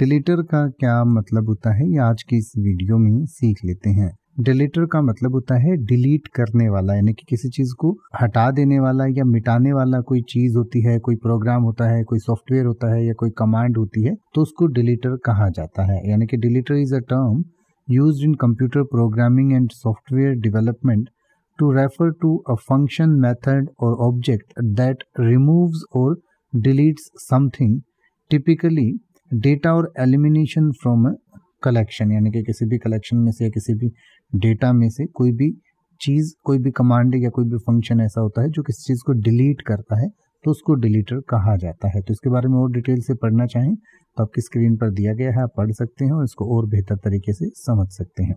डिलीटर का क्या मतलब होता है ये आज की इस वीडियो में सीख लेते हैं डिलीटर का मतलब होता है डिलीट करने वाला यानी कि किसी चीज़ को हटा देने वाला या मिटाने वाला कोई चीज़ होती है कोई प्रोग्राम होता है कोई सॉफ्टवेयर होता है या कोई कमांड होती है तो उसको डिलीटर कहा जाता है यानी कि deleter is a term use in computer programming and software development to refer to a function method or object that remove or deletes something typically data or elimination from collection यानी कि किसी भी कलेक्शन में से या किसी भी data में से कोई भी चीज़ कोई भी कमांड या कोई भी फंक्शन ऐसा होता है जो किसी चीज़ को डिलीट करता है तो उसको डिलीटर कहा जाता है तो इसके बारे में और डिटेल से पढ़ना चाहें तो आपकी स्क्रीन पर दिया गया है आप पढ़ सकते हैं और इसको और बेहतर तरीके से समझ सकते हैं